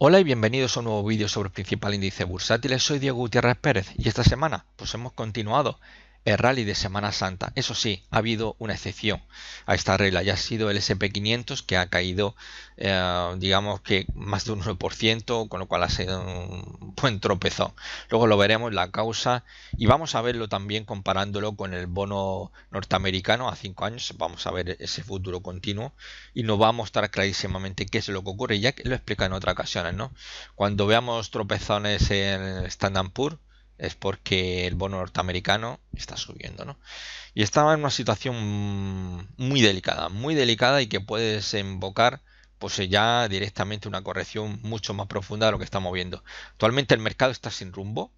Hola y bienvenidos a un nuevo vídeo sobre el principal índice bursátil. Soy Diego Gutiérrez Pérez y esta semana pues hemos continuado el rally de Semana Santa. Eso sí, ha habido una excepción a esta regla ya ha sido el SP500 que ha caído, eh, digamos que más de un 1%, con lo cual ha sido un buen tropezón. Luego lo veremos la causa y vamos a verlo también comparándolo con el bono norteamericano a 5 años. Vamos a ver ese futuro continuo y nos va a mostrar clarísimamente qué es lo que ocurre, ya que lo explica en otras ocasiones. ¿no? Cuando veamos tropezones en Standard Poor's, es porque el bono norteamericano está subiendo, Y estaba en una situación muy delicada, muy delicada y que puede desembocar pues ya directamente una corrección mucho más profunda de lo que estamos viendo. Actualmente el mercado está sin rumbo,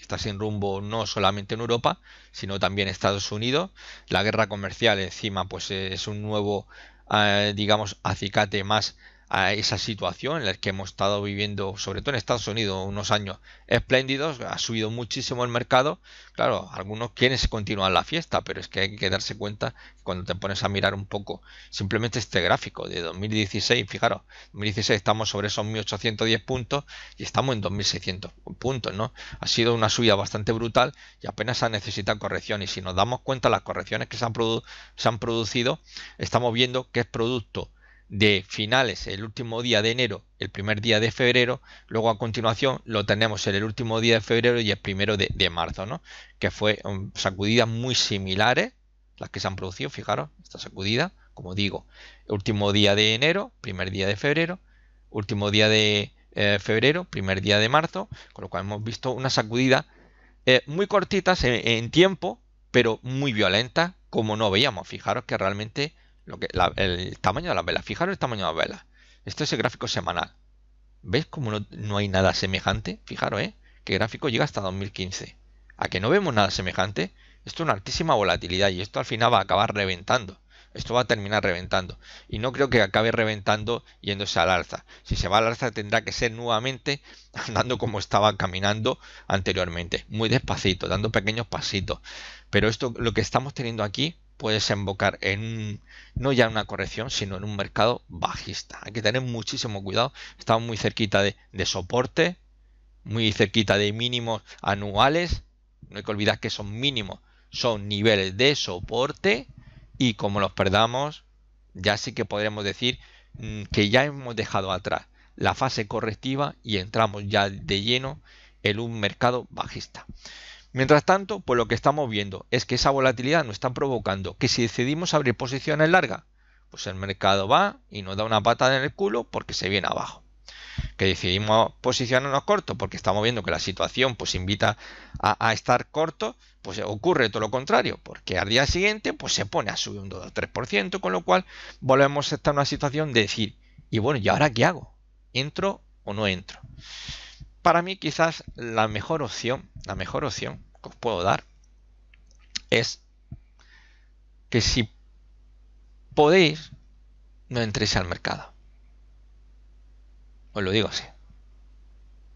está sin rumbo no solamente en Europa, sino también en Estados Unidos. La guerra comercial encima pues es un nuevo, eh, digamos, acicate más a esa situación en la que hemos estado viviendo, sobre todo en Estados Unidos, unos años espléndidos, ha subido muchísimo el mercado. Claro, algunos quieren continuar la fiesta, pero es que hay que darse cuenta cuando te pones a mirar un poco simplemente este gráfico de 2016, fijaros, 2016 estamos sobre esos 1810 puntos y estamos en 2600 puntos, ¿no? Ha sido una subida bastante brutal y apenas se necesita corrección y si nos damos cuenta las correcciones que se han, se han producido, estamos viendo que es producto de finales el último día de enero, el primer día de febrero, luego a continuación lo tenemos en el último día de febrero y el primero de, marzo, ¿no? Que fue um, sacudidas muy similares las que se han producido, fijaros, esta sacudida, como digo, último día de enero, primer día de febrero, último día de eh, febrero, primer día de marzo, con lo cual hemos visto una sacudida eh, muy cortita en, tiempo, pero muy violenta, como no veíamos, fijaros que realmente lo que, el tamaño de la vela Fijaros el tamaño de la vela Esto es el gráfico semanal. ¿ves cómo no, hay nada semejante? Fijaros, ¿eh? Que gráfico llega hasta 2015. A que no vemos nada semejante, esto es una altísima volatilidad y esto al final va a acabar reventando. Esto va a terminar reventando. Y no creo que acabe reventando yéndose al alza. Si se va al alza tendrá que ser nuevamente andando como estaba caminando anteriormente. Muy despacito, dando pequeños pasitos. Pero esto lo que estamos teniendo aquí puede desembocar en no ya una corrección, sino en un mercado bajista. Hay que tener muchísimo cuidado. Estamos muy cerquita de, de soporte, muy cerquita de mínimos anuales. No hay que olvidar que son mínimos, son niveles de soporte y como los perdamos, ya sí que podremos decir mm, que ya hemos dejado atrás la fase correctiva y entramos ya de lleno en un mercado bajista. Mientras tanto, pues lo que estamos viendo es que esa volatilidad nos está provocando que si decidimos abrir posiciones largas, pues el mercado va y nos da una patada en el culo porque se viene abajo. Que decidimos posicionarnos cortos porque estamos viendo que la situación pues invita a, estar corto, pues ocurre todo lo contrario, porque al día siguiente pues se pone a subir un 2 o 3%, con lo cual volvemos a estar en una situación de decir, y bueno, ¿y ahora qué hago? ¿Entro o no entro? Para mí quizás la mejor opción, la mejor opción os puedo dar es que si podéis, no entréis al mercado. Os lo digo así.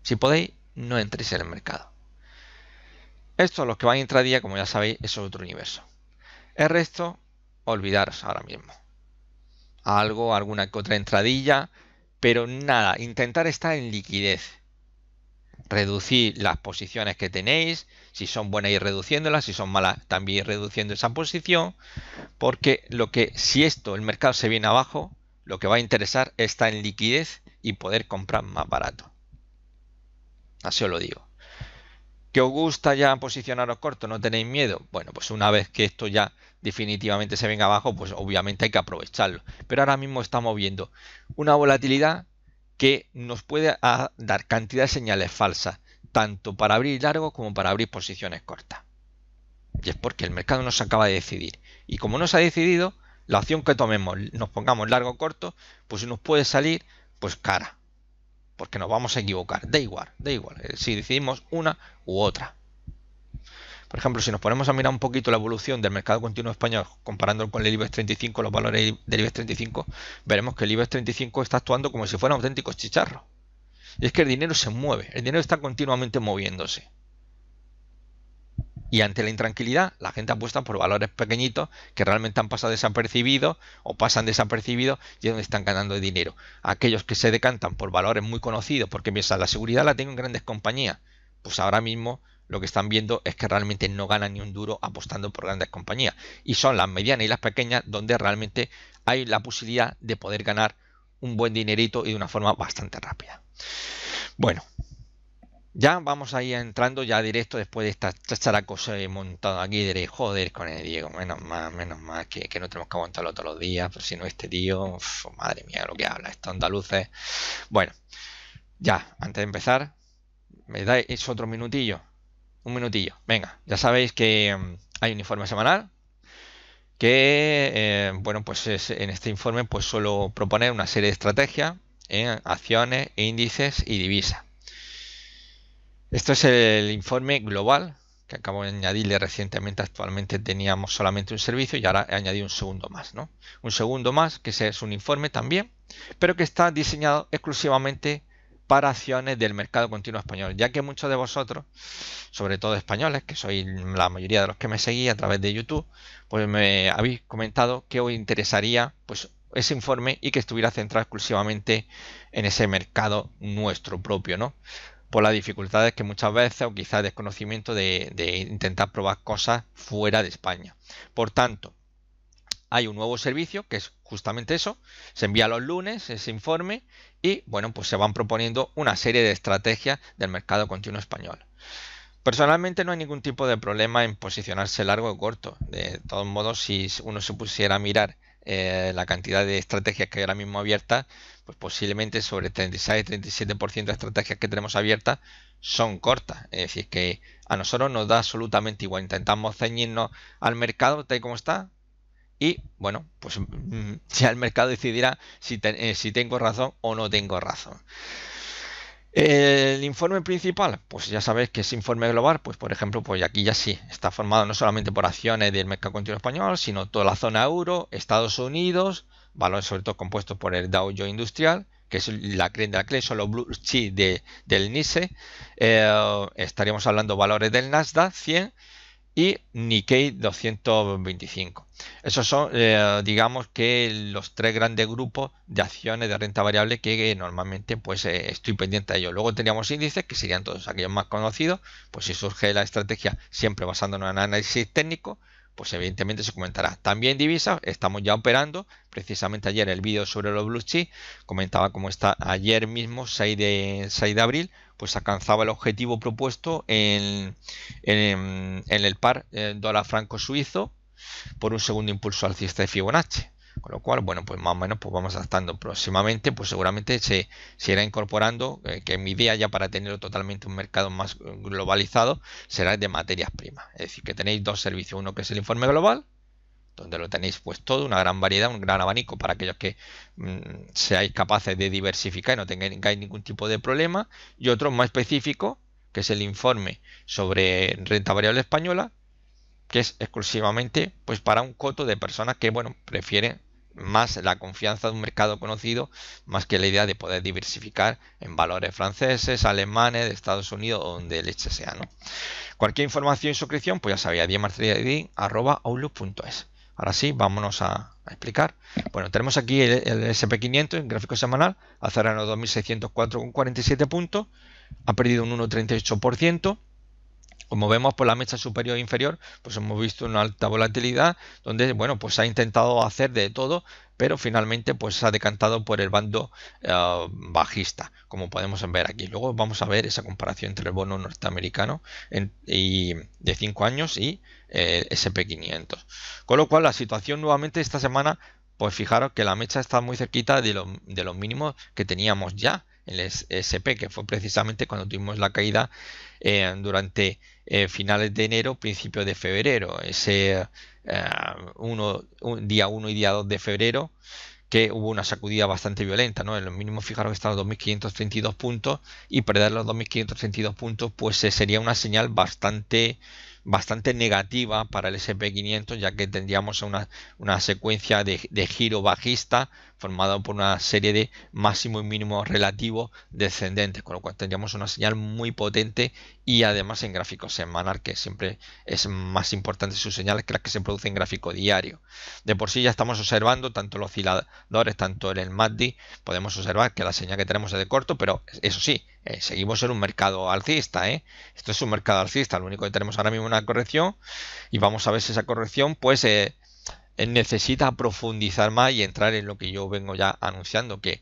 Si podéis, no entréis en el mercado. Esto, los que van intradía, como ya sabéis, es otro universo. El resto, olvidaros ahora mismo. Algo, alguna que otra entradilla, pero nada, intentar estar en liquidez reducir las posiciones que tenéis, si son buenas ir reduciéndolas, si son malas también ir reduciendo esa posición, porque lo que si esto el mercado se viene abajo, lo que va a interesar está en liquidez y poder comprar más barato. Así os lo digo. ¿Que os gusta ya posicionaros corto? ¿No tenéis miedo? Bueno, pues una vez que esto ya definitivamente se venga abajo, pues obviamente hay que aprovecharlo. Pero ahora mismo estamos viendo una volatilidad que nos puede ah, dar cantidad de señales falsas, tanto para abrir largo como para abrir posiciones cortas. Y es porque el mercado no se acaba de decidir. Y como no se ha decidido, la opción que tomemos, nos pongamos largo o corto, pues nos puede salir pues cara. Porque nos vamos a equivocar. Da igual, da igual. Eh, si decidimos una u otra. Por ejemplo, si nos ponemos a mirar un poquito la evolución del mercado continuo español comparándolo con el IBEX 35, los valores del IBEX 35, veremos que el IBEX 35 está actuando como si fuera auténticos auténtico chicharro. Y es que el dinero se mueve, el dinero está continuamente moviéndose. Y ante la intranquilidad, la gente apuesta por valores pequeñitos que realmente han pasado desapercibidos o pasan desapercibidos y es donde están ganando dinero. Aquellos que se decantan por valores muy conocidos porque piensan la seguridad la tengo en grandes compañías, pues ahora mismo lo que están viendo es que realmente no ganan ni un duro apostando por grandes compañías. Y son las medianas y las pequeñas donde realmente hay la posibilidad de poder ganar un buen dinerito y de una forma bastante rápida. Bueno, ya vamos ahí entrando ya directo después de esta characosa he eh, montado aquí. Diré, joder, con el Diego, menos mal, menos mal, que, no tenemos que aguantarlo todos los días, pero si no este tío, madre mía, lo que habla, estos andaluces. Bueno, ya, antes de empezar, me dais otro minutillo un minutillo. Venga, ya sabéis que mm, hay un informe semanal que, eh, bueno, pues en este informe pues suelo proponer una serie de estrategias en acciones, índices y divisa. Esto es el informe global que acabo de añadirle recientemente. Actualmente teníamos solamente un servicio y ahora he añadido un segundo más, ¿no? Un segundo más que es un informe también, pero que está diseñado exclusivamente comparaciones del mercado continuo español, ya que muchos de vosotros, sobre todo españoles, que sois la mayoría de los que me seguís a través de YouTube, pues me habéis comentado que os interesaría pues ese informe y que estuviera centrado exclusivamente en ese mercado nuestro propio, ¿no? Por las dificultades que muchas veces o quizás desconocimiento de intentar probar cosas fuera de España. Por tanto, hay un nuevo servicio que es justamente eso. Se envía los lunes ese informe y bueno, pues se van proponiendo una serie de estrategias del mercado continuo español. Personalmente no hay ningún tipo de problema en posicionarse largo o corto. De todos modos, si uno se pusiera a mirar eh, la cantidad de estrategias que hay ahora mismo abiertas, pues posiblemente sobre 36-37% de estrategias que tenemos abiertas son cortas. Es decir, que a nosotros nos da absolutamente igual. Intentamos ceñirnos al mercado tal y como está, y bueno, pues mm, ya el mercado decidirá eh, si, tengo razón o no tengo razón. El informe principal, pues ya sabéis que es informe global, pues por ejemplo, pues aquí ya sí, está formado no solamente por acciones del mercado continuo español, sino toda la zona euro, Estados Unidos, valores sobre todo compuestos por el Dow Jones Industrial, que es la creen de la son los blue chips de, del NISE, eh, estaríamos hablando valores del Nasdaq 100, y Nikkei 225. Esos son, eh, digamos que los tres grandes grupos de acciones de renta variable que eh, normalmente pues eh, estoy pendiente de ellos. Luego teníamos índices que serían todos aquellos más conocidos, pues si surge la estrategia siempre basándonos en análisis técnico, pues evidentemente se comentará. También divisas, estamos ya operando. Precisamente ayer el vídeo sobre los blue chips comentaba cómo está ayer mismo, 6 de, 6 de abril, pues alcanzaba el objetivo propuesto en, el par eh, dólar franco suizo por un segundo impulso alcista de Fibonacci. Con lo cual, bueno, pues más o menos pues vamos adaptando. Próximamente, pues seguramente se, se irá incorporando, eh, que mi idea ya para tener totalmente un mercado más globalizado será de materias primas. Es decir, que tenéis dos servicios, uno que es el informe global donde lo tenéis pues todo, una gran variedad, un gran abanico para aquellos que mm, seáis capaces de diversificar y no tengáis ningún tipo de problema, y otro más específico, que es el informe sobre renta variable española, que es exclusivamente pues para un coto de personas que bueno, prefieren más la confianza de un mercado conocido, más que la idea de poder diversificar en valores franceses, alemanes, de Estados Unidos o donde leche sea. ¿no? Cualquier información y suscripción, pues ya sabía, diamartrading.outlook.es. Ahora sí, vámonos a, explicar. Bueno, tenemos aquí el, SP500 en gráfico semanal, al cerrar en 2.604,47 puntos, ha perdido un 1,38%, como vemos por la mecha superior e inferior, pues hemos visto una alta volatilidad donde, bueno, pues ha intentado hacer de todo, pero finalmente pues se ha decantado por el bando eh, bajista, como podemos ver aquí. Luego vamos a ver esa comparación entre el bono norteamericano y de 5 años y el eh, SP500. Con lo cual la situación nuevamente esta semana pues fijaros que la mecha está muy cerquita de, de los mínimos que teníamos ya el SP, que fue precisamente cuando tuvimos la caída eh, durante eh, finales de enero, principios de febrero, ese eh, día 1 y día 2 de febrero, que hubo una sacudida bastante violenta, En los mínimos fijaros que están los 2.532 puntos y perder los 2.532 puntos pues sería una señal bastante bastante negativa para el SP500 ya que tendríamos una, secuencia de, de giro bajista formado por una serie de máximo y mínimo relativos descendentes, con lo cual tendríamos una señal muy potente y además en gráfico semanal, que siempre es más importante su señal que la que se produce en gráfico diario. De por sí ya estamos observando tanto los osciladores, tanto en el MACD, podemos observar que la señal que tenemos es de corto, pero eso sí, eh, seguimos en un mercado alcista, ¿eh? Esto es un mercado alcista, lo único que tenemos ahora mismo es una corrección y vamos a ver si esa corrección pues eh, eh, necesita profundizar más y entrar en lo que yo vengo ya anunciando, que,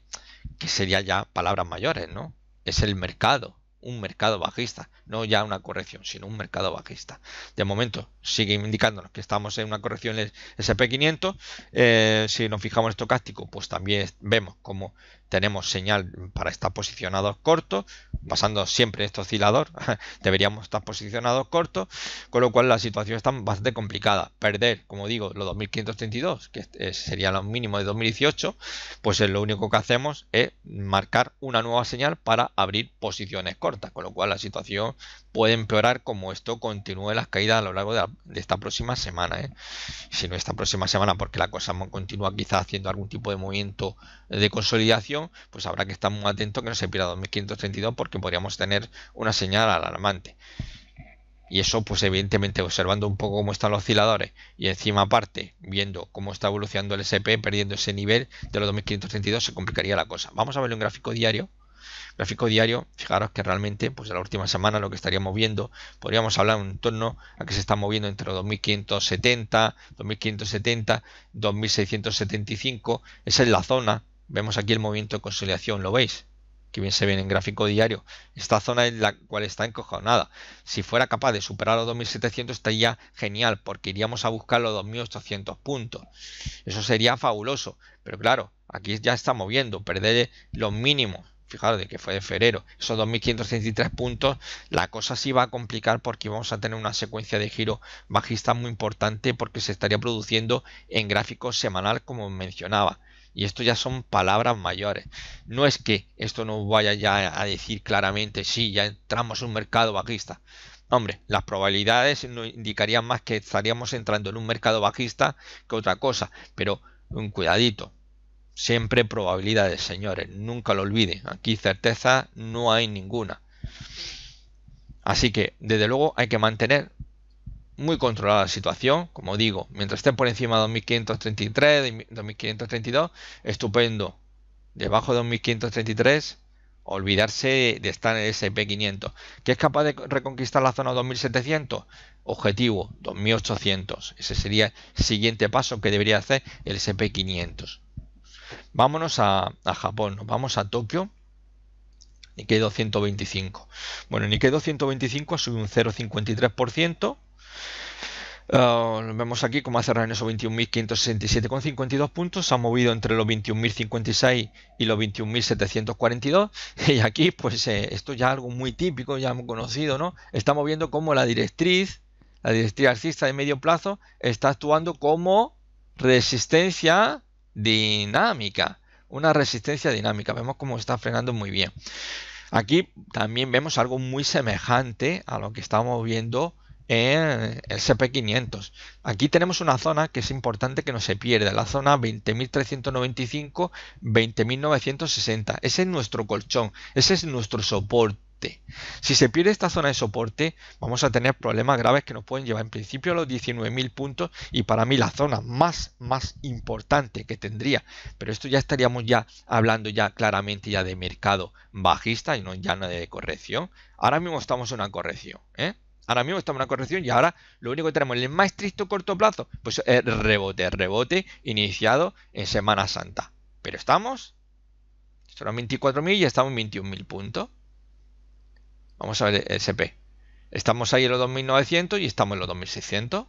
sería ya palabras mayores, ¿no? Es el mercado, un mercado bajista, no ya una corrección, sino un mercado bajista. De momento sigue indicándonos que estamos en una corrección SP500. Eh, si nos fijamos en estocástico, pues también vemos como tenemos señal para estar posicionados cortos, pasando siempre este oscilador, deberíamos estar posicionados cortos, con lo cual la situación está bastante complicada. Perder, como digo, los 2532, que eh, sería lo mínimo de 2018, pues eh, lo único que hacemos es marcar una nueva señal para abrir posiciones cortas, con lo cual la situación puede empeorar como esto continúe las caídas a lo largo de, esta próxima semana. ¿eh? Si no esta próxima semana, porque la cosa continúa quizás haciendo algún tipo de movimiento de consolidación, pues habrá que estar muy atento que no se pierda 2532 porque podríamos tener una señal alarmante. Y eso, pues evidentemente, observando un poco cómo están los osciladores y encima aparte, viendo cómo está evolucionando el SP, perdiendo ese nivel de los 2532, se complicaría la cosa. Vamos a ver un gráfico diario. Gráfico diario, fijaros que realmente, pues en la última semana lo que estaríamos viendo, podríamos hablar en torno a que se está moviendo entre los 2570, 2570, 2675. Esa es la zona Vemos aquí el movimiento de consolidación, ¿lo veis? Que bien se ve en gráfico diario. Esta zona es la cual está encojonada. Si fuera capaz de superar los 2700 estaría genial, porque iríamos a buscar los 2800 puntos. Eso sería fabuloso. Pero claro, aquí ya está moviendo, perder los mínimos fijaros, de que fue de febrero, esos 2.533 puntos, la cosa sí va a complicar porque vamos a tener una secuencia de giro bajista muy importante porque se estaría produciendo en gráfico semanal, como mencionaba. Y esto ya son palabras mayores. No es que esto nos vaya ya a decir claramente, si ya entramos en un mercado bajista. Hombre, las probabilidades nos indicarían más que estaríamos entrando en un mercado bajista que otra cosa. Pero un mm, cuidadito. Siempre probabilidades, señores. Nunca lo olviden. Aquí certeza no hay ninguna. Así que, desde luego, hay que mantener muy controlada la situación, como digo, mientras esté por encima de 2533, 2532, estupendo. Debajo de 2533, olvidarse de estar en el SP500. ¿Que es capaz de reconquistar la zona 2700? Objetivo, 2800. Ese sería el siguiente paso que debería hacer el SP500. Vámonos a, Japón, nos vamos a Tokio. Nikkei 225. Bueno, Nikkei 225 ha un 0,53%. Ah, vemos aquí cómo ha cerrado en esos 21.567,52 puntos. Se ha movido entre los 21.056 y los 21.742. Y aquí, pues eh, esto ya es algo muy típico, ya hemos conocido, ¿no? Estamos viendo cómo la directriz, la directriz alcista de medio plazo, está actuando como resistencia dinámica. Una resistencia dinámica. Vemos cómo está frenando muy bien. Aquí también vemos algo muy semejante a lo que estamos viendo en el 500 Aquí tenemos una zona que es importante que no se pierda, la zona 20.395, 20.960. Ese es nuestro colchón, ese es nuestro soporte. Si se pierde esta zona de soporte, vamos a tener problemas graves que nos pueden llevar en principio a los 19.000 puntos y para mí la zona más, más importante que tendría, pero esto ya estaríamos ya hablando ya claramente ya de mercado bajista y no ya no de corrección. Ahora mismo estamos en una corrección, ¿eh? Ahora mismo estamos en una corrección y ahora lo único que tenemos en el más estricto corto plazo, pues es rebote, rebote iniciado en Semana Santa. Pero estamos, son 24.000 y estamos en 21.000 puntos. Vamos a ver el SP. Estamos ahí en los 2.900 y estamos en los 2.600.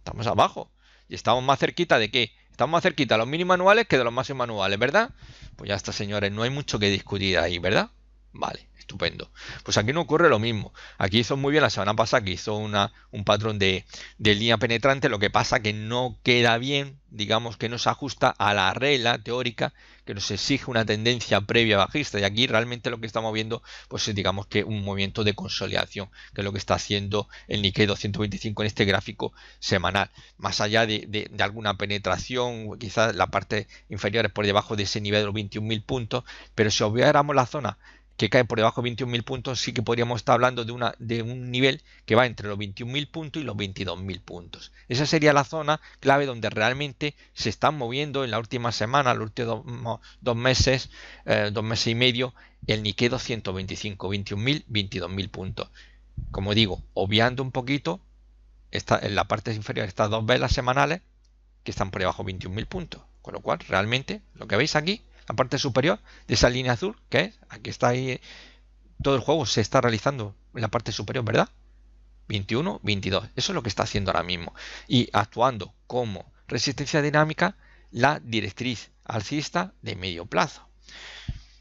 Estamos abajo. Y estamos más cerquita de qué? Estamos más cerquita de los mínimos anuales que de los máximos anuales, ¿verdad? Pues ya está, señores, no hay mucho que discutir ahí, ¿verdad? Vale, estupendo. Pues aquí no ocurre lo mismo. Aquí hizo muy bien la semana pasada que hizo una, un patrón de, línea penetrante, lo que pasa que no queda bien, digamos que no se ajusta a la regla teórica que nos exige una tendencia previa bajista. Y aquí realmente lo que estamos viendo pues es digamos que un movimiento de consolidación, que es lo que está haciendo el Nikkei 225 en este gráfico semanal. Más allá de, de alguna penetración, quizás la parte inferior es por debajo de ese nivel de los 21.000 puntos, pero si obviáramos la zona que cae por debajo de 21.000 puntos, sí que podríamos estar hablando de, una, de un nivel que va entre los 21.000 puntos y los 22.000 puntos. Esa sería la zona clave donde realmente se están moviendo en la última semana, los últimos dos, meses, eh, dos meses y medio, el Nikkei 225, 21.000, 22.000 puntos. Como digo, obviando un poquito esta, en la parte inferior estas dos velas semanales que están por debajo de 21.000 puntos. Con lo cual, realmente, lo que veis aquí la parte superior de esa línea azul, que es, aquí está ahí, todo el juego se está realizando en la parte superior, ¿verdad? 21, 22. Eso es lo que está haciendo ahora mismo. Y actuando como resistencia dinámica la directriz alcista de medio plazo.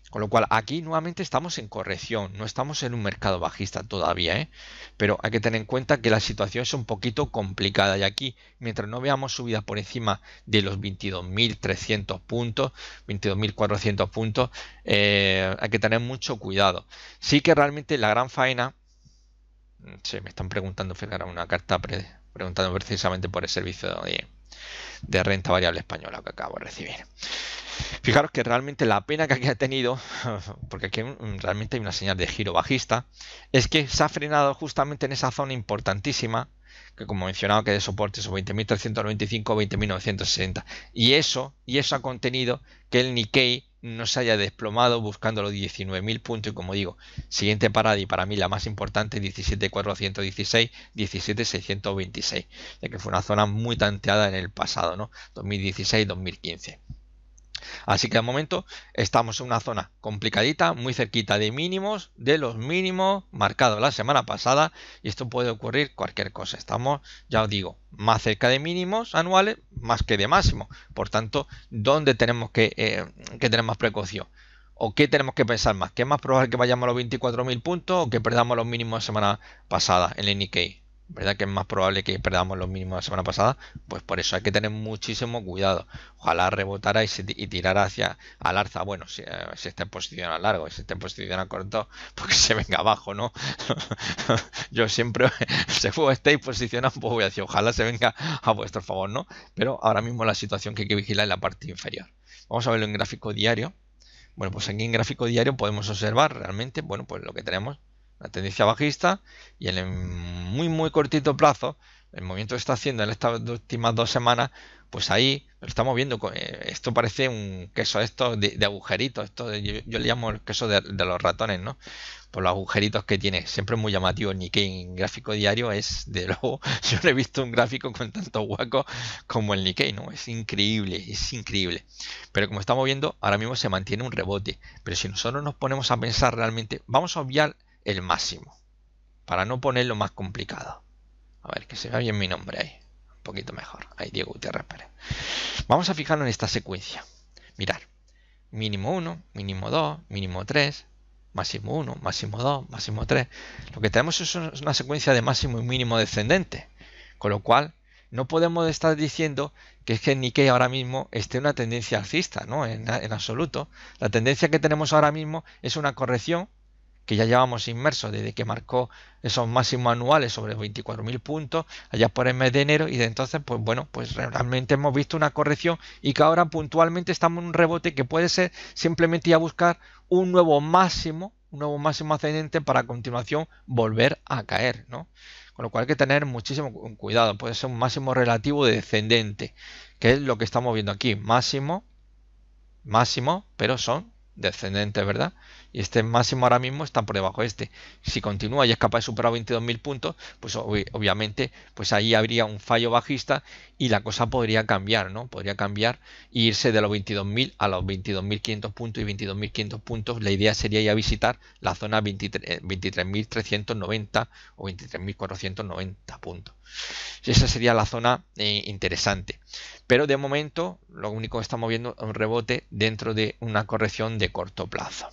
Con lo cual, aquí nuevamente estamos en corrección, no estamos en un mercado bajista todavía, ¿eh? pero hay que tener en cuenta que la situación es un poquito complicada y aquí, mientras no veamos subidas por encima de los 22.300 puntos, 22.400 puntos, eh, hay que tener mucho cuidado. Sí que realmente la gran faena, se me están preguntando, una carta preguntando precisamente por el servicio de renta variable española que acabo de recibir. Fijaros que realmente la pena que aquí ha tenido, porque aquí realmente hay una señal de giro bajista, es que se ha frenado justamente en esa zona importantísima, que como mencionaba que de soporte son 20.395, 20.960. Y eso, y eso ha contenido que el Nikkei no se haya desplomado buscando los 19.000 puntos y como digo, siguiente parada y para mí la más importante 17.416, 17.626, ya que fue una zona muy tanteada en el pasado, ¿no? 2016-2015. Así que de momento estamos en una zona complicadita, muy cerquita de mínimos, de los mínimos marcados la semana pasada y esto puede ocurrir cualquier cosa. Estamos, ya os digo, más cerca de mínimos anuales más que de máximo. Por tanto, ¿dónde tenemos que, eh, que tener más precaución? ¿O qué tenemos que pensar más? ¿Qué es más probable que vayamos a los 24.000 puntos o que perdamos los mínimos de semana pasada en el Nikkei? ¿verdad? Que es más probable que perdamos los mínimos la semana pasada, pues por eso hay que tener muchísimo cuidado. Ojalá rebotara y, se, tirara hacia al arza. Bueno, eh, si, está en posición a largo, si está en posición a corto, porque pues se venga abajo, ¿no? Yo siempre, se estéis un pues voy a decir, ojalá se venga a vuestro favor, ¿no? Pero ahora mismo la situación que hay que vigilar es la parte inferior. Vamos a verlo en gráfico diario. Bueno, pues aquí en gráfico diario podemos observar realmente, bueno, pues lo que tenemos la tendencia bajista y en muy muy cortito plazo el movimiento que está haciendo en estas últimas dos semanas pues ahí lo estamos viendo eh, esto parece un queso esto de, agujeritos esto yo, le llamo el queso de, los ratones no por los agujeritos que tiene siempre es muy llamativo el Nikkei en gráfico diario es de luego yo he visto un gráfico con tanto hueco como el Nikkei no es increíble es increíble pero como estamos viendo ahora mismo se mantiene un rebote pero si nosotros nos ponemos a pensar realmente vamos a obviar el máximo. Para no ponerlo más complicado. A ver, que se vea bien mi nombre ahí. Un poquito mejor. Ahí, Diego te Vamos a fijarnos en esta secuencia. Mirar. Mínimo 1, mínimo 2, mínimo 3, máximo 1, máximo 2, máximo 3. Lo que tenemos es una secuencia de máximo y mínimo descendente. Con lo cual, no podemos estar diciendo que es que ni Nikkei ahora mismo esté una tendencia alcista, ¿no? en absoluto. La tendencia que tenemos ahora mismo es una corrección que ya llevamos inmersos desde que marcó esos máximos anuales sobre 24.000 puntos allá por el mes de enero y de entonces pues bueno pues realmente hemos visto una corrección y que ahora puntualmente estamos en un rebote que puede ser simplemente ir a buscar un nuevo máximo un nuevo máximo ascendente para a continuación volver a caer ¿no? con lo cual hay que tener muchísimo cuidado puede ser un máximo relativo descendente que es lo que estamos viendo aquí máximo máximo pero son descendente, ¿verdad? Y este máximo ahora mismo está por debajo de este. Si continúa y es capaz de superar 22.000 puntos, pues obviamente pues ahí habría un fallo bajista y la cosa podría cambiar, ¿no? Podría cambiar e irse de los 22.000 a los 22.500 puntos y 22.500 puntos. La idea sería ya visitar la zona 23.390 eh, o 23.490 puntos. Esa sería la zona eh, interesante. Pero de momento lo único que estamos viendo es un rebote dentro de una corrección de corto plazo.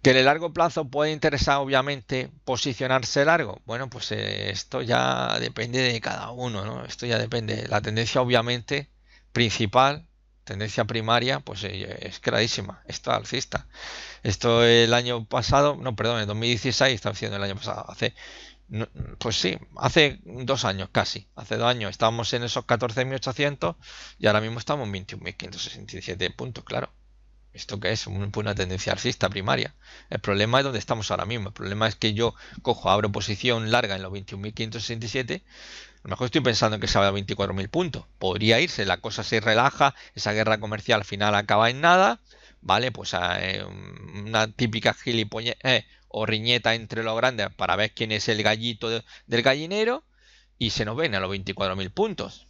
Que en el largo plazo puede interesar, obviamente, posicionarse largo. Bueno, pues eh, esto ya depende de cada uno, ¿no? Esto ya depende. La tendencia, obviamente, principal, tendencia primaria, pues eh, es clarísima. Esto alcista. Esto el año pasado, no, perdón, en 2016, está haciendo el año pasado, hace pues sí, hace dos años casi, hace dos años estábamos en esos 14.800 y ahora mismo estamos en 21.567 puntos, claro. ¿Esto que es? Pues, una tendencia alcista primaria. El problema es donde estamos ahora mismo. El problema es que yo cojo, abro posición larga en los 21.567. A lo mejor estoy pensando que se va a 24.000 puntos. Podría irse, la cosa se relaja, esa guerra comercial al final acaba en nada. Vale, pues eh, una típica gilipollez. Eh, o riñeta entre los grandes para ver quién es el gallito del gallinero y se nos ven a los 24.000 puntos.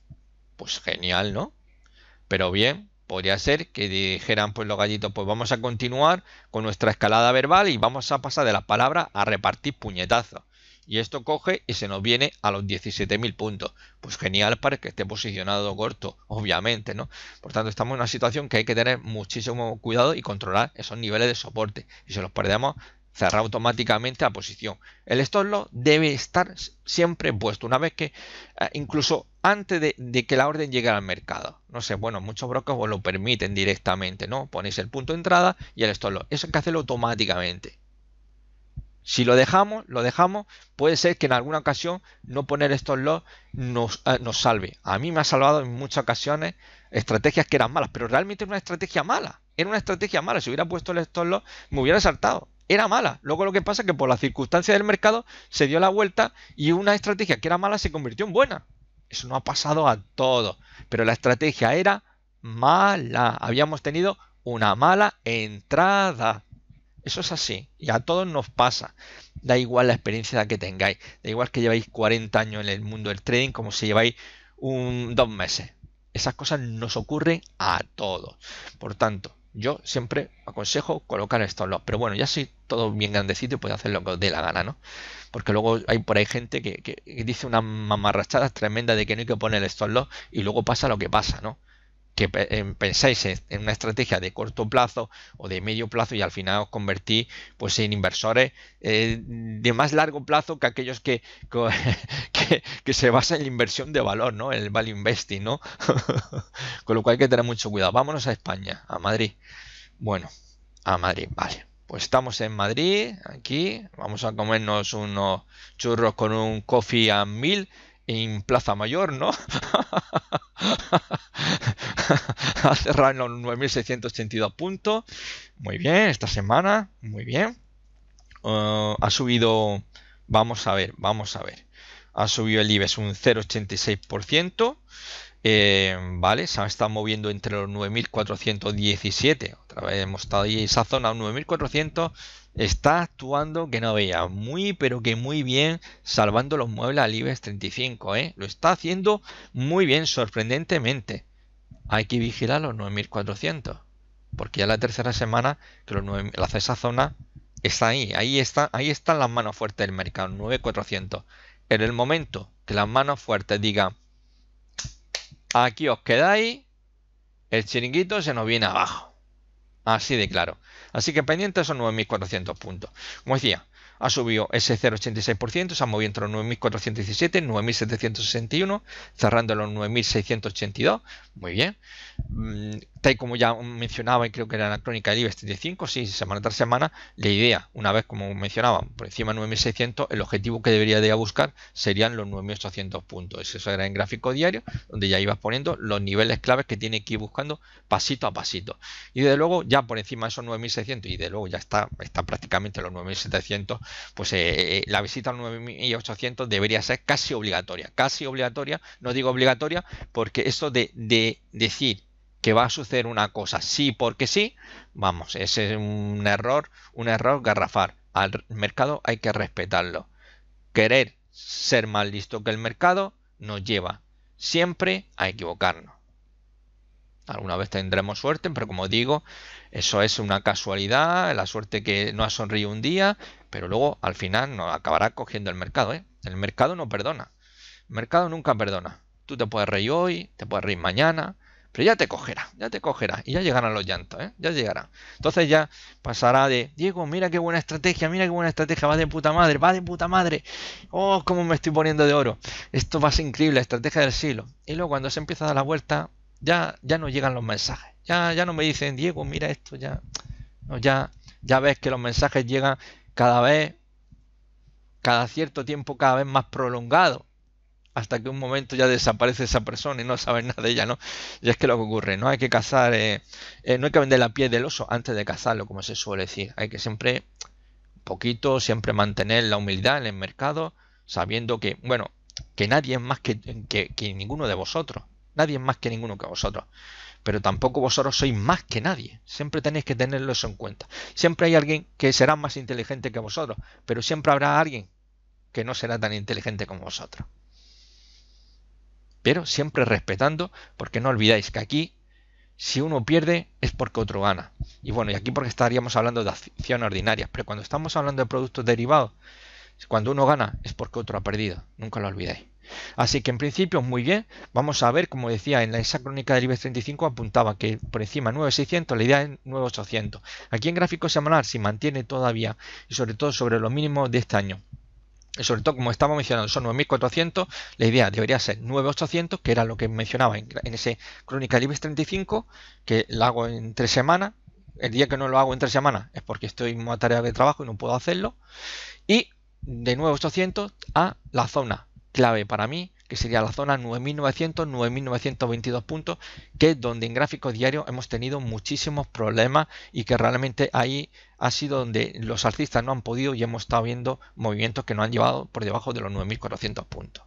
Pues genial, ¿no? Pero bien, podría ser que dijeran pues los gallitos, pues vamos a continuar con nuestra escalada verbal y vamos a pasar de la palabra a repartir puñetazos. Y esto coge y se nos viene a los 17.000 puntos. Pues genial para que esté posicionado corto, obviamente, ¿no? Por tanto, estamos en una situación que hay que tener muchísimo cuidado y controlar esos niveles de soporte. Y se los perdemos, cerrar automáticamente la posición. El stop loss debe estar siempre puesto, una vez que, eh, incluso antes de, que la orden llegue al mercado. No sé, bueno, muchos brokers os lo permiten directamente, ¿no? Ponéis el punto de entrada y el stop loss. Eso hay que hacerlo automáticamente. Si lo dejamos, lo dejamos, puede ser que en alguna ocasión no poner stop loss nos, eh, nos salve. A mí me ha salvado en muchas ocasiones estrategias que eran malas, pero realmente era una estrategia mala. Era una estrategia mala. Si hubiera puesto el stop loss, me hubiera saltado era mala. Luego lo que pasa es que por las circunstancias del mercado se dio la vuelta y una estrategia que era mala se convirtió en buena. Eso no ha pasado a todos. Pero la estrategia era mala. Habíamos tenido una mala entrada. Eso es así. Y a todos nos pasa. Da igual la experiencia que tengáis. Da igual que lleváis 40 años en el mundo del trading como si lleváis un, dos meses. Esas cosas nos ocurren a todos. Por tanto, yo siempre aconsejo colocar estos loss, pero bueno, ya soy todo bien grandecito y puedo hacer lo que os dé la gana, ¿no? Porque luego hay por ahí gente que, que, dice unas mamarrachadas tremendas de que no hay que poner el stop y luego pasa lo que pasa, ¿no? que em, pensáis en una estrategia de corto plazo o de medio plazo y al final os convertís pues, en inversores eh, de más largo plazo que aquellos que, que, que, se basan en la inversión de valor, ¿no? El value investing, ¿no? Con lo cual hay que tener mucho cuidado. Vámonos a España, a Madrid. Bueno, a Madrid, vale. Pues estamos en Madrid, aquí. Vamos a comernos unos churros con un coffee a mil en Plaza Mayor, ¿no? ha cerrado en los 9.682 puntos. Muy bien, esta semana, muy bien. Uh, ha subido, vamos a ver, vamos a ver. Ha subido el IBEX un 0,86%. Eh, vale, se ha estado moviendo entre los 9.417. Otra vez hemos estado ahí, esa zona, 9.400. Está actuando que no veía muy, pero que muy bien, salvando los muebles al IBEX 35. ¿eh? Lo está haciendo muy bien, sorprendentemente. Hay que vigilar los 9400, porque ya la tercera semana que los la, esa zona está ahí. Ahí, está, ahí están las manos fuertes del mercado, 9400. En el momento que las manos fuertes digan, aquí os quedáis, el chiringuito se nos viene abajo. Así de claro. Así que pendientes son 9.400 puntos. Como decía, ha subido ese 0,86%, se ha movido entre los 9.417, 9.761, cerrando los 9.682. Muy bien. Mm, tal como ya mencionaba, y creo que era la crónica e de IBEX 35, sí, semana tras semana, la idea, una vez como mencionaba, por encima de 9.600, el objetivo que debería de buscar serían los 9.800 puntos. Eso era en gráfico diario, donde ya ibas poniendo los niveles claves que tiene que ir buscando pasito a pasito. Y de luego, ya por encima de esos 9.600, y de luego ya está, está prácticamente los 9.700, pues eh, eh, la visita al 9800 debería ser casi obligatoria. Casi obligatoria, no digo obligatoria, porque eso de, de decir que va a suceder una cosa sí porque sí, vamos, ese es un error, un error garrafar. Al mercado hay que respetarlo. Querer ser más listo que el mercado nos lleva siempre a equivocarnos. Alguna vez tendremos suerte, pero como digo, eso es una casualidad, la suerte que no ha sonreído un día, pero luego al final nos acabará cogiendo el mercado. ¿eh? El mercado no perdona. El mercado nunca perdona. Tú te puedes reír hoy, te puedes reír mañana, pero ya te cogerá, ya te cogerá y ya llegarán los llantos, ¿eh? ya llegarán. Entonces ya pasará de, Diego, mira qué buena estrategia, mira qué buena estrategia, va de puta madre, va de puta madre, oh, cómo me estoy poniendo de oro, esto va a ser increíble, estrategia del siglo. Y luego cuando se empieza a dar la vuelta, ya, ya no llegan los mensajes. Ya, ya no me dicen, Diego, mira esto, ya. ya, ya ves que los mensajes llegan cada vez, cada cierto tiempo, cada vez más prolongado. Hasta que un momento ya desaparece esa persona y no sabes nada de ella, ¿no? Y es que lo que ocurre, ¿no? Hay que cazar, eh, eh, no hay que vender la piel del oso antes de cazarlo, como se suele decir. Hay que siempre, poquito, siempre mantener la humildad en el mercado, sabiendo que, bueno, que nadie es más que, que ninguno de vosotros. Nadie es más que ninguno que vosotros. Pero tampoco vosotros sois más que nadie. Siempre tenéis que tenerlo en cuenta. Siempre hay alguien que será más inteligente que vosotros, pero siempre habrá alguien que no será tan inteligente como vosotros. Pero siempre respetando, porque no olvidáis que aquí, si uno pierde, es porque otro gana. Y bueno, y aquí porque estaríamos hablando de acciones ordinarias, pero cuando estamos hablando de productos derivados, cuando uno gana, es porque otro ha perdido. Nunca lo olvidéis. Así que en principio muy bien, vamos a ver, como decía en esa crónica del IBEX 35 apuntaba que por encima 9600, la idea es 9800. Aquí en gráfico semanal si mantiene todavía y sobre todo sobre los mínimos de este año. Y sobre todo, como estamos mencionando, son 9.400, la idea debería ser 9.800, que era lo que mencionaba en, esa ese crónica del IBEX 35, que la hago en tres semanas. El día que no lo hago en tres semanas es porque estoy en una tarea de trabajo y no puedo hacerlo. Y de 9.800 a la zona clave para mí, que sería la zona 9900, 9922 puntos, que es donde en gráfico diario hemos tenido muchísimos problemas y que realmente ahí ha sido donde los alcistas no han podido y hemos estado viendo movimientos que nos han llevado por debajo de los 9400 puntos.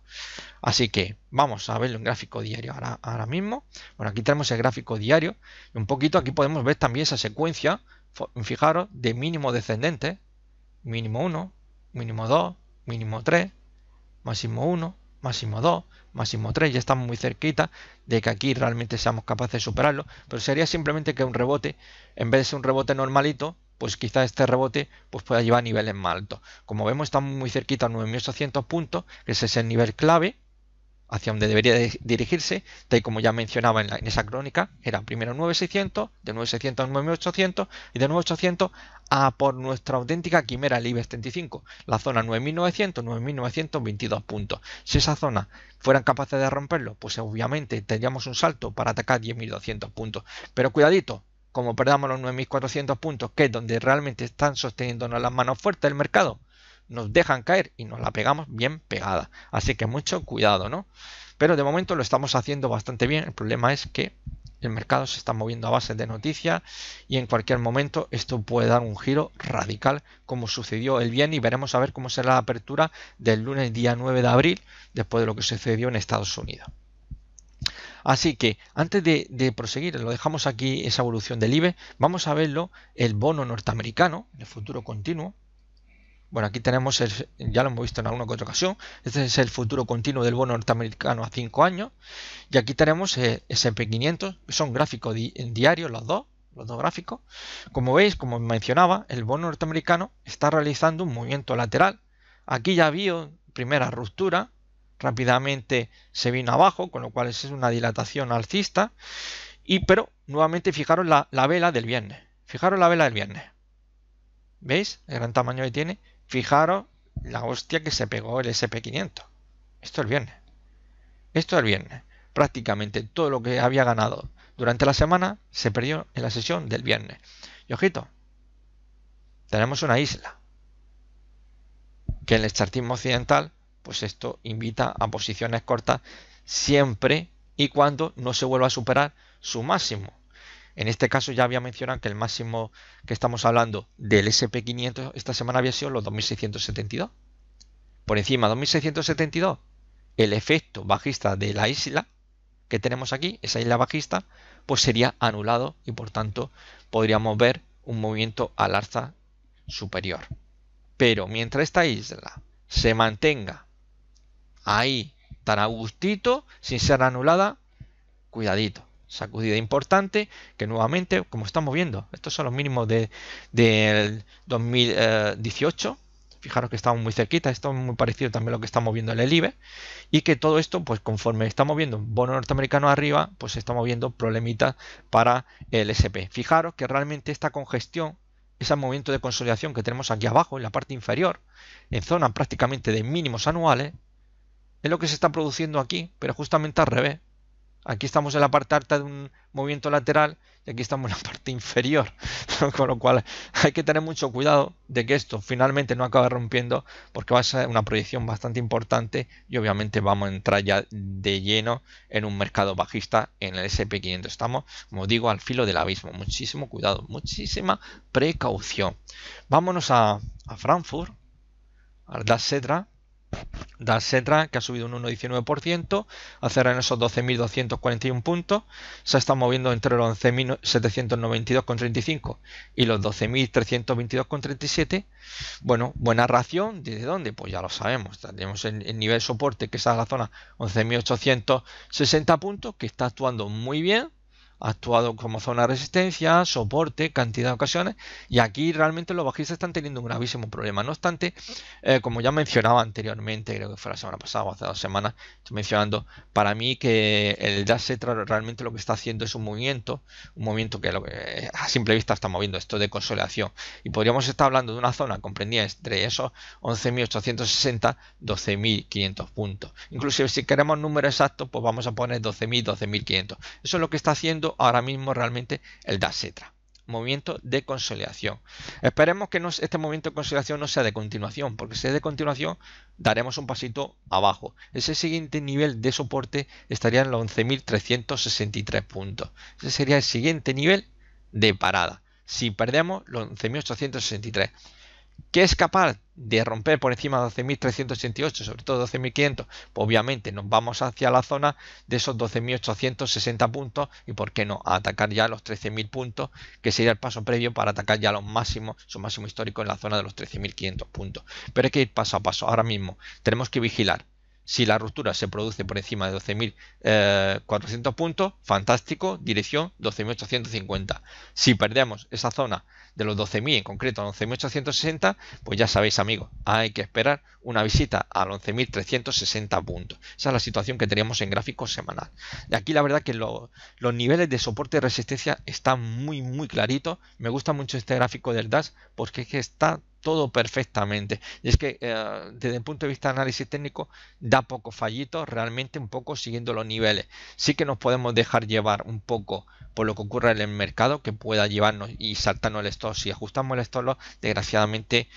Así que vamos a verlo en gráfico diario ahora, ahora mismo. Bueno, aquí tenemos el gráfico diario. Un poquito aquí podemos ver también esa secuencia, fijaros, de mínimo descendente, mínimo 1, mínimo 2, mínimo 3, máximo 1, máximo 2, máximo 3, ya estamos muy cerquita de que aquí realmente seamos capaces de superarlo, pero sería simplemente que un rebote, en vez de ser un rebote normalito, pues quizá este rebote pues pueda llevar a niveles más altos. Como vemos, estamos muy cerquita a 9.800 puntos, que ese es el nivel clave, hacia donde debería dirigirse, tal como ya mencionaba en, esa crónica, era primero 9600, de 9600 a 9800 y de 9800 a por nuestra auténtica quimera el IBEX 35, la zona 9900, 9922 puntos. Si esa zona fueran capaces de romperlo, pues obviamente tendríamos un salto para atacar 10200 puntos. Pero cuidadito, como perdamos los 9.400 puntos, que es donde realmente están sosteniéndonos las manos fuertes del mercado, nos dejan caer y nos la pegamos bien pegada. Así que mucho cuidado, ¿no? Pero de momento lo estamos haciendo bastante bien. El problema es que el mercado se está moviendo a base de noticias y en cualquier momento esto puede dar un giro radical como sucedió el viernes y veremos a ver cómo será la apertura del lunes día 9 de abril después de lo que sucedió en Estados Unidos. Así que antes de, de, proseguir, lo dejamos aquí esa evolución del IBE, vamos a verlo el bono norteamericano, el futuro continuo, bueno, aquí tenemos, ya lo hemos visto en alguna otra ocasión, este es el futuro continuo del bono norteamericano a 5 años. Y aquí tenemos el eh, SP500, son gráficos diarios los dos, los dos gráficos. Como veis, como mencionaba, el bono norteamericano está realizando un movimiento lateral. Aquí ya vio primera ruptura, rápidamente se vino abajo, con lo cual es una dilatación alcista. Y pero nuevamente fijaros la vela del viernes. Fijaros la vela del viernes. ¿Veis? El gran tamaño que tiene. Fijaros la hostia que se pegó el SP500. Esto el viernes. Esto el viernes. Prácticamente todo lo que había ganado durante la semana se perdió en la sesión del viernes. Y ojito, tenemos una isla. Que en el chartismo occidental, pues esto invita a posiciones cortas siempre y cuando no se vuelva a superar su máximo. En este caso ya había mencionado que el máximo que estamos hablando del SP500 esta semana había sido los 2672. Por encima de 2672, el efecto bajista de la isla que tenemos aquí, esa isla bajista, pues sería anulado y por tanto podríamos ver un movimiento al alza superior. Pero mientras esta isla se mantenga ahí tan a sin ser anulada, cuidadito sacudida importante que nuevamente, como estamos viendo, estos son los mínimos del 2018. Fijaros que estamos muy cerquita, esto es muy parecido también a lo que estamos viendo en el IBE. Y que todo esto, pues conforme estamos viendo bono norteamericano arriba, pues estamos viendo problemitas para el SP. Fijaros que realmente esta congestión, ese movimiento de consolidación que tenemos aquí abajo, en la parte inferior, en zona prácticamente de mínimos anuales, es lo que se está produciendo aquí, pero justamente al revés. Aquí estamos en la parte alta de un movimiento lateral y aquí estamos en la parte inferior. Con lo cual hay que tener mucho cuidado de que esto finalmente no acabe rompiendo porque va a ser una proyección bastante importante y obviamente vamos a entrar ya de lleno en un mercado bajista en el SP500. Estamos, como digo, al filo del abismo. Muchísimo cuidado, muchísima precaución. Vámonos a, Frankfurt, al Das Sedra. Dalsetra que ha subido un 1,19%, ha cerrado en esos 12.241 puntos, se está moviendo entre los 11.792,35 y los 12.322,37. Bueno, buena ración, ¿desde dónde? Pues ya lo sabemos, tenemos el, el nivel soporte que está en la zona 11.860 puntos, que está actuando muy bien, actuado como zona de resistencia, soporte, cantidad de ocasiones, y aquí realmente los bajistas están teniendo un gravísimo problema. No obstante, eh, como ya mencionaba anteriormente, creo que fue la semana pasada o hace dos semanas, estoy mencionando, para mí que el DASETRA realmente lo que está haciendo es un movimiento, un movimiento que, eh, a simple vista está moviendo, esto de consolidación, y podríamos estar hablando de una zona comprendida entre esos 11.860, 12.500 puntos. Inclusive si queremos números exactos, pues vamos a poner 12.000, 12.500. Eso es lo que está haciendo ahora mismo realmente el Da setra movimiento de consolidación. Esperemos que no, este movimiento de consolidación no sea de continuación, porque si es de continuación, daremos un pasito abajo. Ese siguiente nivel de soporte estaría en los 11.363 puntos. Ese sería el siguiente nivel de parada. Si perdemos los 11.863. ¿Qué es capaz de romper por encima de 12.388, sobre todo 12.500? Pues obviamente nos vamos hacia la zona de esos 12.860 puntos y por qué no a atacar ya los 13.000 puntos, que sería el paso previo para atacar ya los máximos, su máximo histórico en la zona de los 13.500 puntos. Pero hay que ir paso a paso. Ahora mismo tenemos que vigilar si la ruptura se produce por encima de 12.400 eh, puntos, fantástico, dirección 12.850. Si perdemos esa zona de los 12.000, en concreto a 11.860, pues ya sabéis amigos, hay que esperar una visita al 11.360 puntos. Esa es la situación que teníamos en gráfico semanal. Y aquí la verdad que los niveles de soporte y resistencia están muy muy claritos. Me gusta mucho este gráfico del DAS porque es que está todo perfectamente. Y es que eh, desde el punto de vista de análisis técnico da pocos fallitos, realmente un poco siguiendo los niveles. Sí que nos podemos dejar llevar un poco por lo que ocurre en el mercado, que pueda llevarnos y saltarnos el stop. Si ajustamos el stop desgraciadamente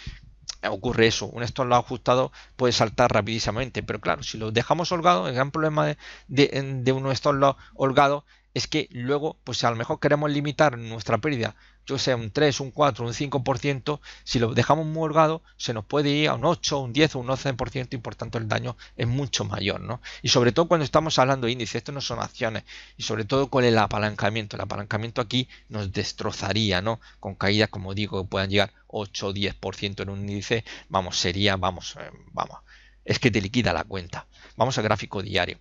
ocurre eso. Un stop ajustado puede saltar rapidísimamente, pero claro, si lo dejamos holgado, el gran problema de, de, un stop holgado es que luego, pues a lo mejor queremos limitar nuestra pérdida, yo sé, un 3, un 4, un 5%, si lo dejamos muy holgado, se nos puede ir a un 8, un 10 o un 11% y por tanto el daño es mucho mayor, ¿no? Y sobre todo cuando estamos hablando de índices, esto no son acciones, y sobre todo con el apalancamiento, el apalancamiento aquí nos destrozaría, ¿no? Con caídas, como digo, que puedan llegar 8 o 10% en un índice, vamos, sería, vamos, eh, vamos, es que te liquida la cuenta. Vamos al gráfico diario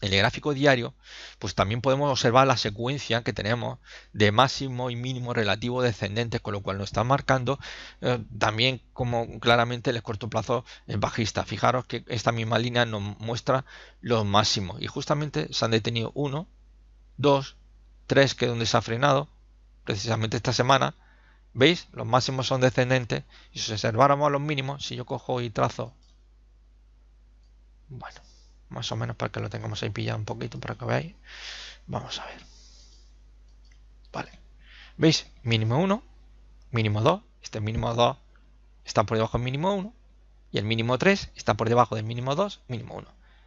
el gráfico diario, pues también podemos observar la secuencia que tenemos de máximo y mínimo relativo descendente, con lo cual nos está marcando eh, también como claramente el corto plazo bajista. Fijaros que esta misma línea nos muestra los máximos y justamente se han detenido 1, 2, 3, que es donde se ha frenado precisamente esta semana. ¿Veis? Los máximos son descendentes y si observáramos los mínimos, si yo cojo y trazo... Bueno más o menos para que lo tengamos ahí pillado un poquito para que veáis. Vamos a ver. Vale. ¿Veis? Mínimo 1, mínimo 2. Este mínimo 2 está por debajo del mínimo 1. Y el mínimo 3 está por debajo del mínimo 2, mínimo 1.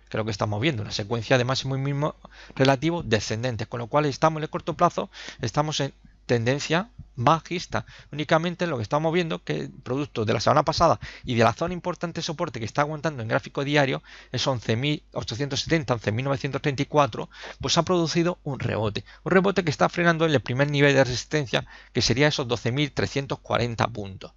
Creo que estamos viendo una secuencia de máximo y mínimo relativo descendente. Con lo cual estamos en el corto plazo, estamos en tendencia bajista. Únicamente lo que estamos viendo que el producto de la semana pasada y de la zona importante de soporte que está aguantando en gráfico diario es 11.870, 11.934, pues ha producido un rebote. Un rebote que está frenando el primer nivel de resistencia que sería esos 12.340 puntos,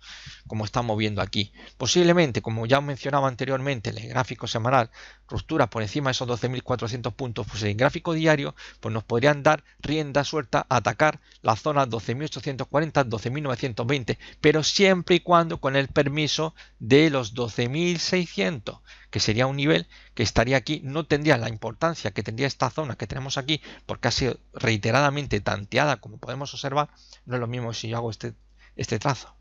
como estamos viendo aquí. Posiblemente, como ya mencionaba anteriormente, en el gráfico semanal, ruptura por encima de esos 12.400 puntos, pues en gráfico diario, pues nos podrían dar rienda suelta a atacar la zona 12.840 40, 12.920, pero siempre y cuando con el permiso de los 12.600, que sería un nivel que estaría aquí, no tendría la importancia que tendría esta zona que tenemos aquí, porque ha sido reiteradamente tanteada, como podemos observar, no es lo mismo si yo hago este, este trazo.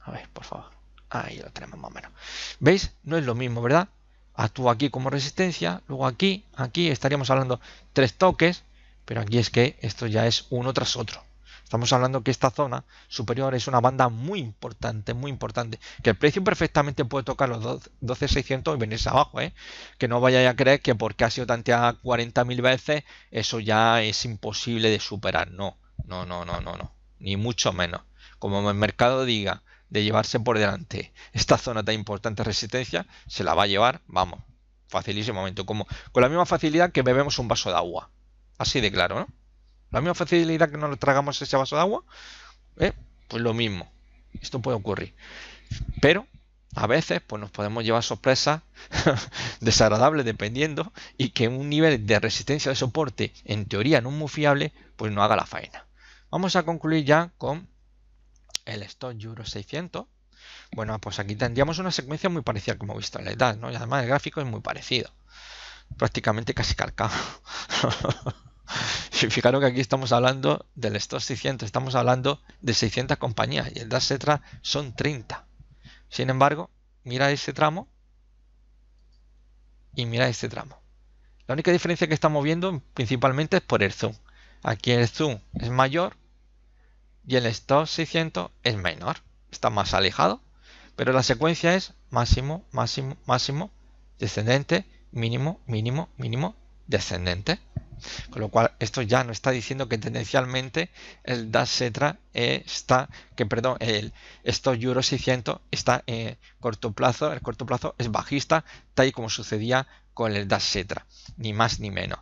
A ver, por favor. Ahí lo tenemos más o menos. ¿Veis? No es lo mismo, ¿verdad? Actúa aquí como resistencia, luego aquí, aquí estaríamos hablando tres toques, pero aquí es que esto ya es uno tras otro. Estamos hablando que esta zona superior es una banda muy importante, muy importante. Que el precio perfectamente puede tocar los 12.600 y venirse abajo, ¿eh? Que no vaya a creer que porque ha sido tanteada 40.000 veces, eso ya es imposible de superar. No, no, no, no, no, no. Ni mucho menos. Como el mercado diga de llevarse por delante esta zona tan importante de resistencia, se la va a llevar, vamos, facilísimo momento. Como, con la misma facilidad que bebemos un vaso de agua. Así de claro, ¿no? La misma facilidad que nos tragamos ese vaso de agua, ¿eh? pues lo mismo. Esto puede ocurrir. Pero a veces pues nos podemos llevar sorpresas desagradables dependiendo y que un nivel de resistencia de soporte en teoría no muy fiable pues no haga la faena. Vamos a concluir ya con el stock Euro 600. Bueno, pues aquí tendríamos una secuencia muy parecida como visto en la edad, ¿no? Y además el gráfico es muy parecido. Prácticamente casi calcado. Y fijaros que aquí estamos hablando del stock 600, estamos hablando de 600 compañías y el DAX son 30. Sin embargo, mira este tramo y mira este tramo. La única diferencia que estamos viendo principalmente es por el zoom. Aquí el zoom es mayor y el stock 600 es menor, está más alejado, pero la secuencia es máximo, máximo, máximo, descendente, mínimo, mínimo, mínimo, descendente. Con lo cual, esto ya nos está diciendo que tendencialmente el DAS Setra está, que perdón, el estos Euro 600 está en corto plazo, el corto plazo es bajista, tal y como sucedía con el DAS Setra, ni más ni menos.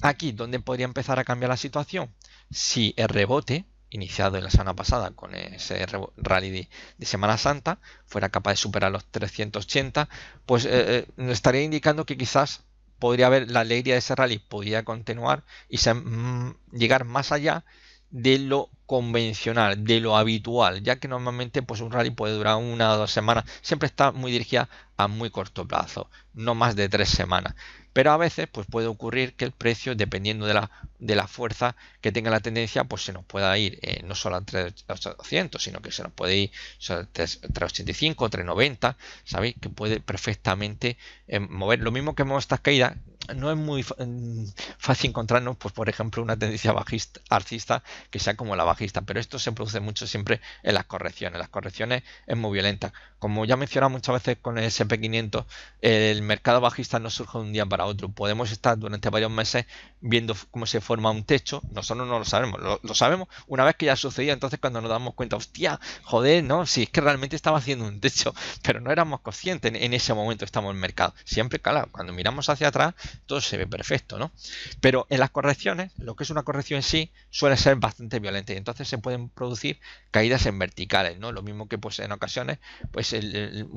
Aquí, ¿dónde podría empezar a cambiar la situación? Si el rebote iniciado en la semana pasada con ese rally de, Semana Santa fuera capaz de superar los 380, pues eh, eh, nos estaría indicando que quizás podría haber la alegría de ese rally, podría continuar y se, mm, llegar más allá de lo convencional, de lo habitual, ya que normalmente pues un rally puede durar una o dos semanas, siempre está muy dirigida a muy corto plazo, no más de tres semanas. Pero a veces pues puede ocurrir que el precio, dependiendo de la, de la fuerza que tenga la tendencia, pues se nos pueda ir eh, no solo a 3.800, sino que se nos puede ir a 3.85, 3.90, ¿sabéis? Que puede perfectamente eh, mover. Lo mismo que hemos estas caídas, no es muy mm, fácil encontrarnos, pues por ejemplo, una tendencia bajista, alcista que sea como la bajista, pero esto se produce mucho siempre en las correcciones. Las correcciones es muy violenta. Como ya he muchas veces con el SP500, el mercado bajista no surge de un día para otro. Podemos estar durante varios meses viendo cómo se forma un techo. Nosotros no lo sabemos, lo, sabemos una vez que ya ha Entonces, cuando nos damos cuenta, hostia, joder, no, si es que realmente estaba haciendo un techo, pero no éramos conscientes. En, ese momento estamos en mercado. Siempre, claro, cuando miramos hacia atrás, todo se ve perfecto, ¿no? Pero en las correcciones, lo que es una corrección en sí, suele ser bastante violenta y entonces se pueden producir caídas en verticales, ¿no? Lo mismo que, pues, en ocasiones, pues,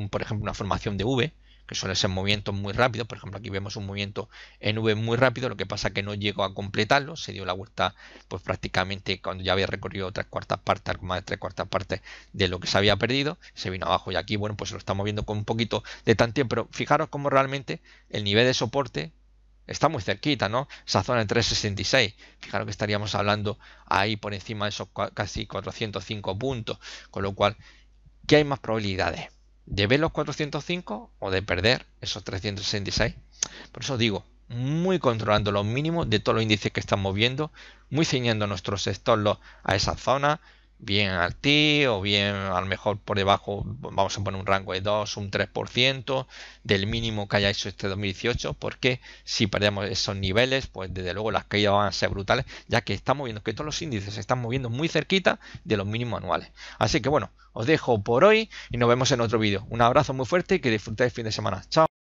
por ejemplo, una formación de V que suelen ser movimientos muy rápidos. Por ejemplo, aquí vemos un movimiento en V muy rápido, lo que pasa que no llegó a completarlo, se dio la vuelta pues prácticamente cuando ya había recorrido tres cuartas partes, más de tres cuartas partes de lo que se había perdido, se vino abajo y aquí, bueno, pues lo estamos viendo con un poquito de tiempo, pero fijaros cómo realmente el nivel de soporte está muy cerquita, ¿no? Esa zona de 366. Fijaros que estaríamos hablando ahí por encima de esos casi 405 puntos. Con lo cual, ¿qué hay más probabilidades? de los 405 o de perder esos 366. Por eso digo, muy controlando los mínimos de todos los índices que estamos viendo, muy ceñiendo nuestros stop a esa zona, bien al TI o bien a lo mejor por debajo, vamos a poner un rango de 2, un 3% del mínimo que haya hecho este 2018, porque si perdemos esos niveles, pues desde luego las caídas van a ser brutales, ya que estamos viendo que todos los índices se están moviendo muy cerquita de los mínimos anuales. Así que bueno, os dejo por hoy y nos vemos en otro vídeo. Un abrazo muy fuerte y que disfrutéis el fin de semana. Chao.